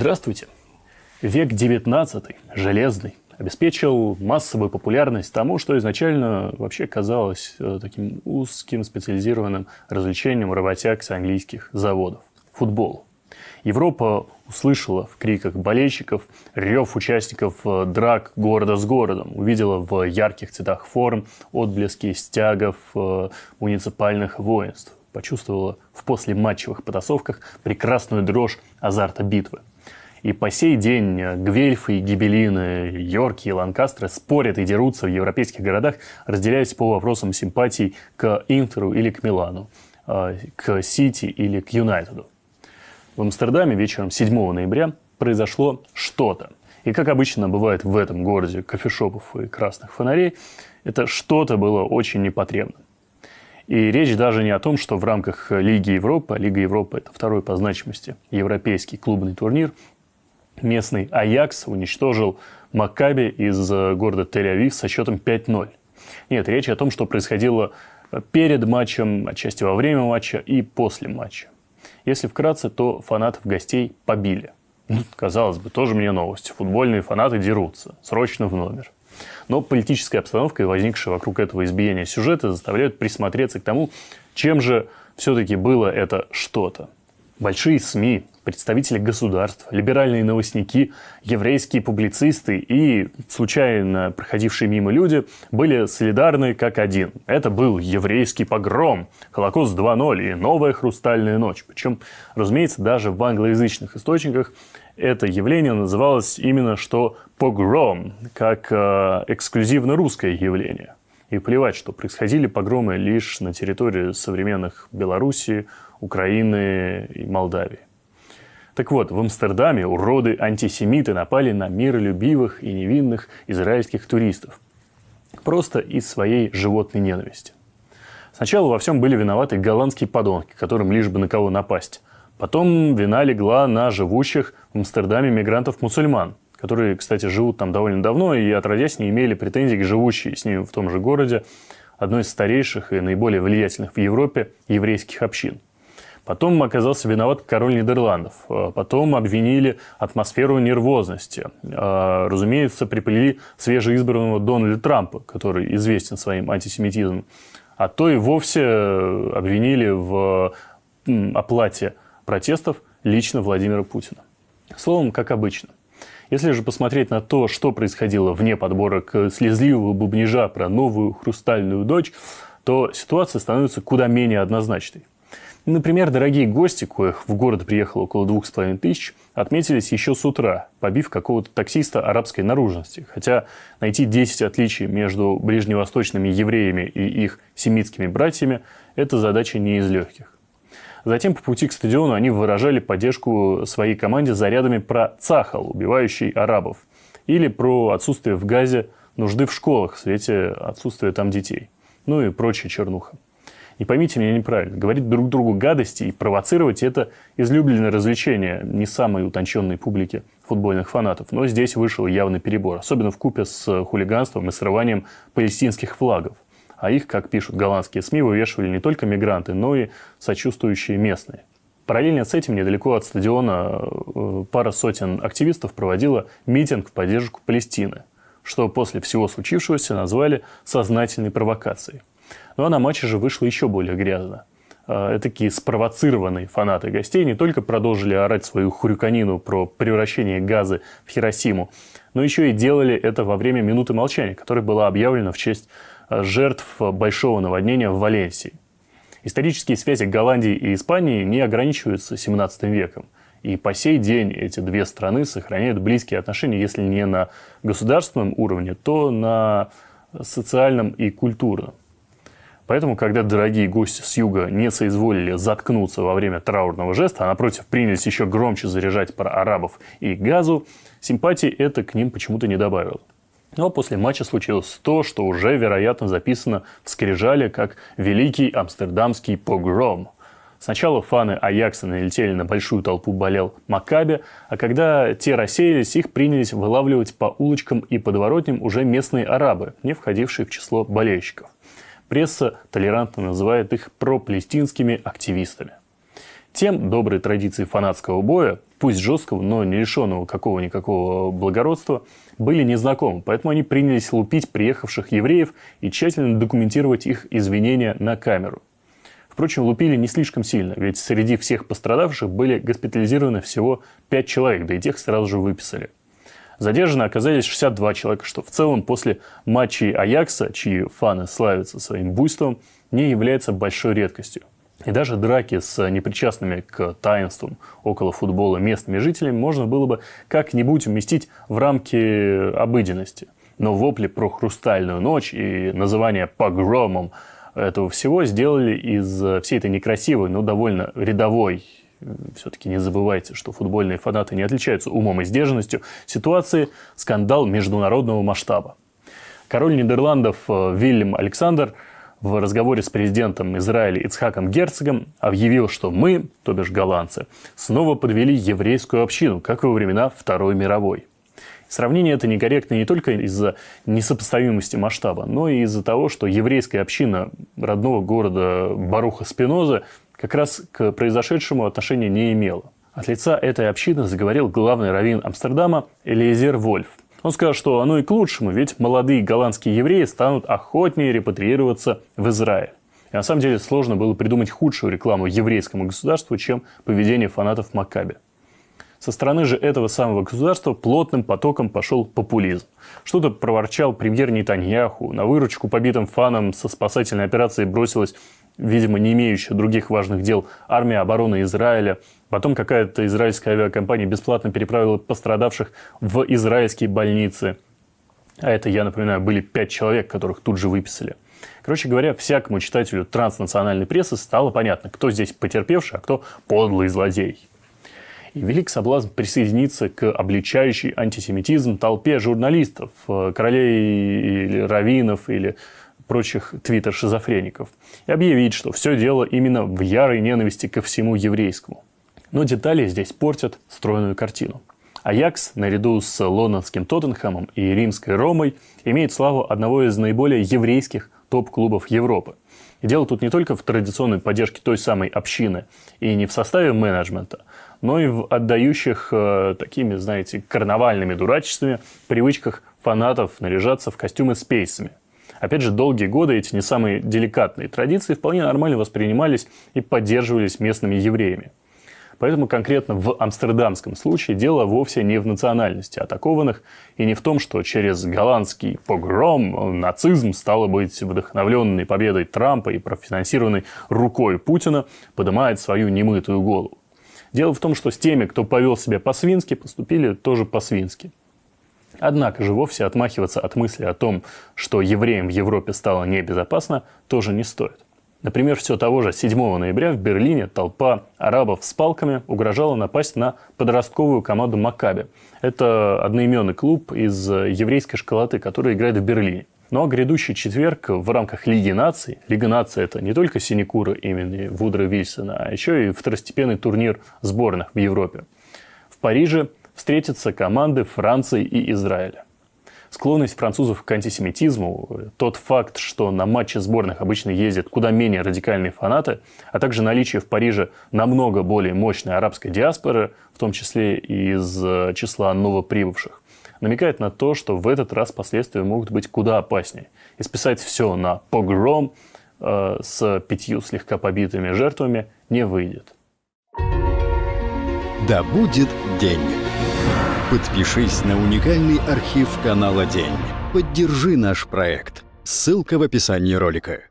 Здравствуйте. Век XIX, железный, обеспечил массовую популярность тому, что изначально вообще казалось э, таким узким специализированным развлечением работяг с английских заводов – футбол. Европа услышала в криках болельщиков рев участников э, драк города с городом, увидела в ярких цветах форм отблески стягов э, муниципальных воинств, почувствовала в послематчевых потасовках прекрасную дрожь азарта битвы – и по сей день э, гвельфы, и гибелины, йорки и ланкастры спорят и дерутся в европейских городах, разделяясь по вопросам симпатий к Интеру или к Милану, э, к Сити или к Юнайтеду. В Амстердаме вечером 7 ноября произошло что-то. И как обычно бывает в этом городе кофешопов и красных фонарей, это что-то было очень непотребно. И речь даже не о том, что в рамках Лиги Европы, а Лига Европы – это второй по значимости европейский клубный турнир, местный Аякс уничтожил Маккаби из э, города Тель-Авив со счетом 5-0. Нет, речь о том, что происходило э, перед матчем, отчасти во время матча и после матча. Если вкратце, то фанатов гостей побили. Ну, казалось бы, тоже мне новость. Футбольные фанаты дерутся. Срочно в номер. Но политическая обстановка и возникшая вокруг этого избиения сюжета заставляют присмотреться к тому, чем же все-таки было это что-то. Большие СМИ, представители государств, либеральные новостники, еврейские публицисты и случайно проходившие мимо люди были солидарны как один. Это был еврейский погром, Холокост 2.0 и новая хрустальная ночь. Причем, разумеется, даже в англоязычных источниках это явление называлось именно что погром, как э, эксклюзивно русское явление. И плевать, что происходили погромы лишь на территории современных Белоруссии, Украины и Молдавии. Так вот, в Амстердаме уроды-антисемиты напали на миролюбивых и невинных израильских туристов. Просто из своей животной ненависти. Сначала во всем были виноваты голландские подонки, которым лишь бы на кого напасть. Потом вина легла на живущих в Амстердаме мигрантов-мусульман, которые, кстати, живут там довольно давно и, отродясь, не имели претензий к живущей с ними в том же городе одной из старейших и наиболее влиятельных в Европе еврейских общин – Потом оказался виноват король Нидерландов. Э, потом обвинили атмосферу нервозности. Э, разумеется, приплели свежеизбранного Дональда Трампа, который известен своим антисемитизмом. А то и вовсе э, обвинили в оплате протестов лично Владимира Путина. Словом, как обычно. Если же посмотреть на то, что происходило вне подборок слезливого бубнижа про новую хрустальную дочь, то ситуация становится куда менее однозначной. Например, дорогие гости, коих в город приехало около двух с половиной тысяч, отметились еще с утра, побив какого-то таксиста арабской наружности. Хотя найти 10 отличий между ближневосточными евреями и их семитскими братьями – это задача не из легких. Затем по пути к стадиону они выражали поддержку своей команде зарядами про Цахал, убивающий арабов, или про отсутствие в Газе нужды в школах в свете отсутствия там детей, ну и прочая чернуха. Не поймите меня неправильно. Говорить друг другу гадости и провоцировать – это излюбленное развлечение не самой утонченной публики футбольных фанатов. Но здесь вышел явный перебор, особенно в купе с хулиганством и срыванием палестинских флагов. А их, как пишут голландские СМИ, вывешивали не только мигранты, но и сочувствующие местные. Параллельно с этим недалеко от стадиона э, пара сотен активистов проводила митинг в поддержку Палестины, что после всего случившегося назвали сознательной провокацией. Ну а на матче же вышло еще более грязно. Это Такие спровоцированные фанаты гостей не только продолжили орать свою хуриканину про превращение газа в Хиросиму, но еще и делали это во время минуты молчания, которая была объявлена в честь э, жертв большого наводнения в Валенсии. Исторические связи Голландии и Испании не ограничиваются 17 веком. И по сей день эти две страны сохраняют близкие отношения, если не на государственном уровне, то на социальном и культурном. Поэтому, когда дорогие гости с юга не соизволили заткнуться во время траурного жеста, а напротив принялись еще громче заряжать про арабов и газу, симпатии это к ним почему-то не добавило. Но после матча случилось то, что уже, вероятно, записано в Скрижале как «Великий амстердамский погром». Сначала фаны Аякса налетели на большую толпу болел Макаби, а когда те рассеялись, их принялись вылавливать по улочкам и подворотням уже местные арабы, не входившие в число болельщиков пресса толерантно называет их пропалестинскими активистами. Тем доброй традиции фанатского боя, пусть жесткого, но не лишенного какого-никакого благородства, были незнакомы, поэтому они принялись лупить приехавших евреев и тщательно документировать их извинения на камеру. Впрочем, лупили не слишком сильно, ведь среди всех пострадавших были госпитализированы всего пять человек, да и тех сразу же выписали – Задержаны оказались 62 человека, что в целом после матчей Аякса, чьи фаны славятся своим буйством, не является большой редкостью. И даже драки с непричастными к таинствам около футбола местными жителями можно было бы как-нибудь уместить в рамки обыденности. Но вопли про «Хрустальную ночь» и название «погромом» этого всего сделали из всей этой некрасивой, но довольно рядовой все-таки не забывайте, что футбольные фанаты не отличаются умом и сдержанностью, ситуации скандал международного масштаба. Король Нидерландов э, Вильям Александр в разговоре с президентом Израиля Ицхаком Герцогом объявил, что мы, то бишь голландцы, снова подвели еврейскую общину, как и во времена Второй мировой. Сравнение это некорректно не только из-за несопоставимости масштаба, но и из-за того, что еврейская община родного города Баруха Спиноза как раз к произошедшему отношения не имело. От лица этой общины заговорил главный раввин Амстердама Элизер Вольф. Он сказал, что оно и к лучшему, ведь молодые голландские евреи станут охотнее репатриироваться в Израиль. И на самом деле сложно было придумать худшую рекламу еврейскому государству, чем поведение фанатов Макаби. Со стороны же этого самого государства плотным потоком пошел популизм. Что-то проворчал премьер Нетаньяху, на выручку побитым фанам со спасательной операцией бросилась видимо, не имеющая других важных дел, армия обороны Израиля. Потом какая-то израильская авиакомпания бесплатно переправила пострадавших в израильские больницы. А это, я напоминаю, были пять человек, которых тут же выписали. Короче говоря, всякому читателю транснациональной прессы стало понятно, кто здесь потерпевший, а кто подлый злодей. И велик соблазн присоединиться к обличающей антисемитизм толпе журналистов, э, королей или раввинов, или прочих твиттер-шизофреников, и объявить, что все дело именно в ярой ненависти ко всему еврейскому. Но детали здесь портят стройную картину. Аякс, наряду с лондонским Тоттенхэмом и римской Ромой, имеет славу одного из наиболее еврейских топ-клубов Европы. И дело тут не только в традиционной поддержке той самой общины и не в составе менеджмента, но и в отдающих э, такими, знаете, карнавальными дурачествами привычках фанатов наряжаться в костюмы с пейсами. Опять же, долгие годы эти не самые деликатные традиции вполне нормально воспринимались и поддерживались местными евреями. Поэтому конкретно в амстердамском случае дело вовсе не в национальности атакованных и не в том, что через голландский погром нацизм, стало быть, вдохновленный победой Трампа и профинансированной рукой Путина, поднимает свою немытую голову. Дело в том, что с теми, кто повел себя по-свински, поступили тоже по-свински – Однако же вовсе отмахиваться от мысли о том, что евреям в Европе стало небезопасно, тоже не стоит. Например, все того же 7 ноября в Берлине толпа арабов с палками угрожала напасть на подростковую команду «Макаби». Это одноименный клуб из э, еврейской школоты, который играет в Берлине. Ну а грядущий четверг в рамках Лиги наций, Лига наций это не только синекура имени Вудра Вильсона, а еще и второстепенный турнир сборных в Европе. В Париже встретятся команды Франции и Израиля. Склонность французов к антисемитизму, тот факт, что на матче сборных обычно ездят куда менее радикальные фанаты, а также наличие в Париже намного более мощной арабской диаспоры, в том числе из э, числа новоприбывших, намекает на то, что в этот раз последствия могут быть куда опаснее. И списать все на погром э, с пятью слегка побитыми жертвами не выйдет. Да будет день! Подпишись на уникальный архив канала «День». Поддержи наш проект. Ссылка в описании ролика.